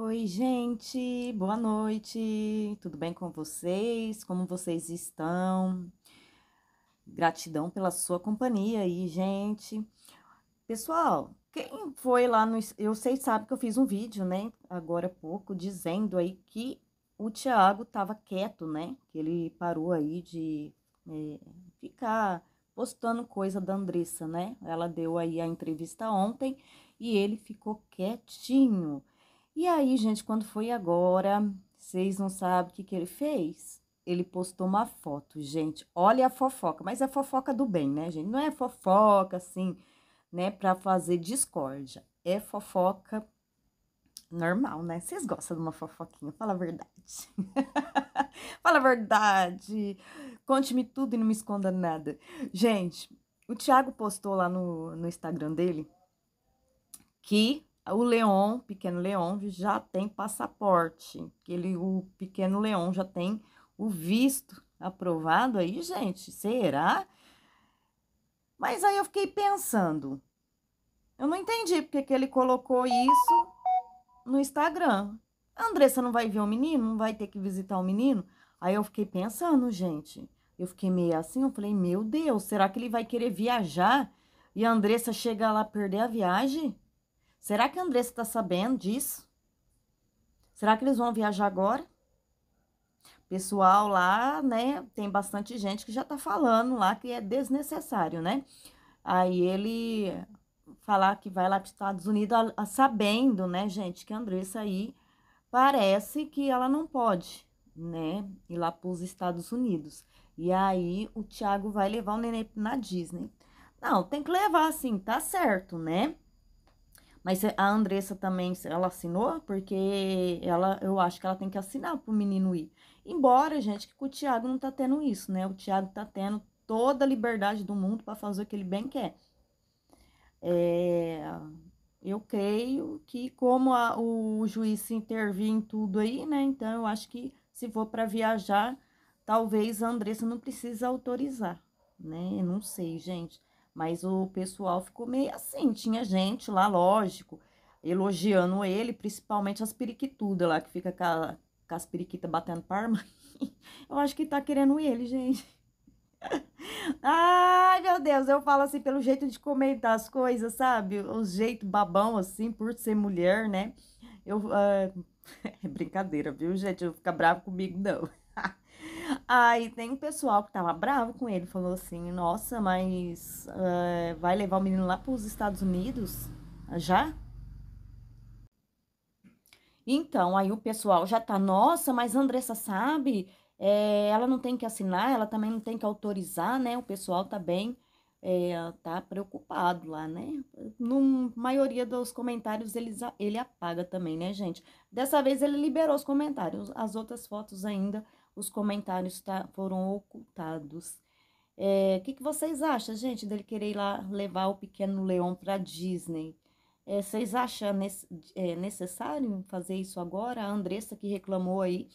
Oi, gente, boa noite, tudo bem com vocês? Como vocês estão? Gratidão pela sua companhia aí, gente. Pessoal, quem foi lá no. Eu sei, sabe que eu fiz um vídeo, né, agora há pouco, dizendo aí que o Tiago tava quieto, né? Que ele parou aí de é, ficar postando coisa da Andressa, né? Ela deu aí a entrevista ontem e ele ficou quietinho. E aí, gente, quando foi agora, vocês não sabem o que, que ele fez? Ele postou uma foto, gente. Olha a fofoca, mas é fofoca do bem, né, gente? Não é fofoca assim, né, para fazer discórdia. É fofoca normal, né? Vocês gostam de uma fofoquinha, fala a verdade. fala a verdade. Conte-me tudo e não me esconda nada. Gente, o Thiago postou lá no, no Instagram dele que o Leon, pequeno Leon, já tem passaporte. Ele, o pequeno Leon já tem o visto aprovado aí, gente. Será? Mas aí eu fiquei pensando. Eu não entendi porque que ele colocou isso no Instagram. A Andressa não vai ver o menino? Não vai ter que visitar o menino? Aí eu fiquei pensando, gente. Eu fiquei meio assim, eu falei, meu Deus, será que ele vai querer viajar? E a Andressa chega lá perder a viagem? Será que a Andressa tá sabendo disso? Será que eles vão viajar agora? Pessoal lá, né? Tem bastante gente que já tá falando lá que é desnecessário, né? Aí ele falar que vai lá para os Estados Unidos, a, a, sabendo, né, gente, que a Andressa aí parece que ela não pode, né, ir lá para os Estados Unidos. E aí o Thiago vai levar o neném na Disney. Não, tem que levar assim, tá certo, né? Mas a Andressa também, ela assinou, porque ela, eu acho que ela tem que assinar pro menino ir. Embora, gente, que o Thiago não tá tendo isso, né? O Thiago tá tendo toda a liberdade do mundo para fazer o que ele bem quer. É, eu creio que como a, o juiz se intervir em tudo aí, né? Então eu acho que se for para viajar, talvez a Andressa não precise autorizar, né? Eu não sei, gente. Mas o pessoal ficou meio assim, tinha gente lá, lógico, elogiando ele, principalmente as periquitudas lá, que fica com, a, com as periquitas batendo parma. Eu acho que tá querendo ele, gente. Ai, meu Deus, eu falo assim pelo jeito de comentar as coisas, sabe? O jeito babão, assim, por ser mulher, né? Eu, uh... É brincadeira, viu, gente? Eu não bravo comigo, não. Aí tem um pessoal que tava bravo com ele, falou assim, nossa, mas uh, vai levar o menino lá para os Estados Unidos já? Então, aí o pessoal já tá, nossa, mas Andressa sabe, é, ela não tem que assinar, ela também não tem que autorizar, né? O pessoal tá bem, é, tá preocupado lá, né? Na maioria dos comentários eles ele apaga também, né, gente? Dessa vez ele liberou os comentários, as outras fotos ainda os comentários tá, foram ocultados. É, o é, que, que, vocês acham, gente, dele querer ir lá levar o pequeno leão para Disney? É, vocês acham nesse, é, necessário fazer isso agora? A Andressa que reclamou aí,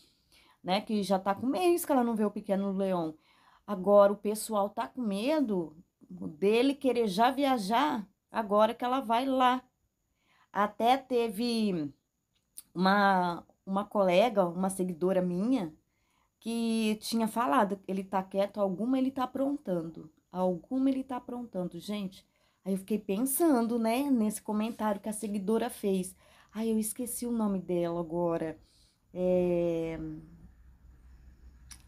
né, que já está com mês que ela não vê o pequeno leão. Agora o pessoal tá com medo dele querer já viajar agora que ela vai lá. Até teve uma, uma colega, uma seguidora minha, que tinha falado, ele tá quieto, alguma ele tá aprontando, alguma ele tá aprontando, gente. Aí eu fiquei pensando, né, nesse comentário que a seguidora fez. Ai, eu esqueci o nome dela agora. É...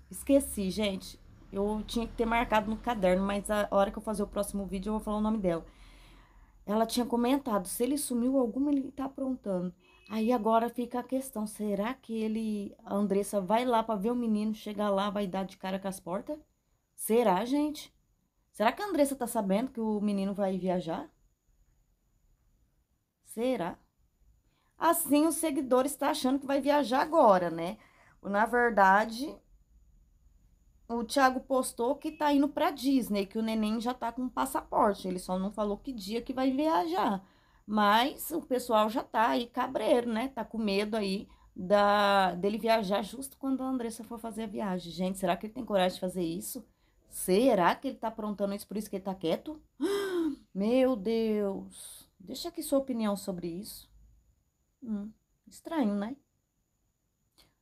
Esqueci, gente. Eu tinha que ter marcado no caderno, mas a hora que eu fazer o próximo vídeo eu vou falar o nome dela. Ela tinha comentado, se ele sumiu alguma, ele tá aprontando. Aí agora fica a questão: será que ele, a Andressa, vai lá para ver o menino, chegar lá, vai dar de cara com as portas? Será, gente? Será que a Andressa tá sabendo que o menino vai viajar? Será? Assim, os seguidores estão tá achando que vai viajar agora, né? Na verdade, o Thiago postou que tá indo pra Disney, que o neném já tá com passaporte. Ele só não falou que dia que vai viajar. Mas o pessoal já tá aí cabreiro, né? Tá com medo aí da, dele viajar justo quando a Andressa for fazer a viagem. Gente, será que ele tem coragem de fazer isso? Será que ele tá aprontando isso por isso que ele tá quieto? Meu Deus! Deixa aqui sua opinião sobre isso. Hum, estranho, né?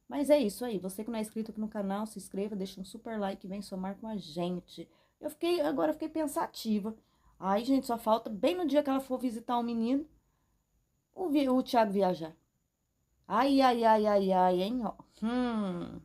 Mas é isso aí. Você que não é inscrito aqui no canal, se inscreva, deixa um super like, vem somar com a gente. Eu fiquei, agora fiquei pensativa. Aí, gente, só falta, bem no dia que ela for visitar o um menino, o, o Thiago viajar. Ai, ai, ai, ai, ai, hein, ó. Hum.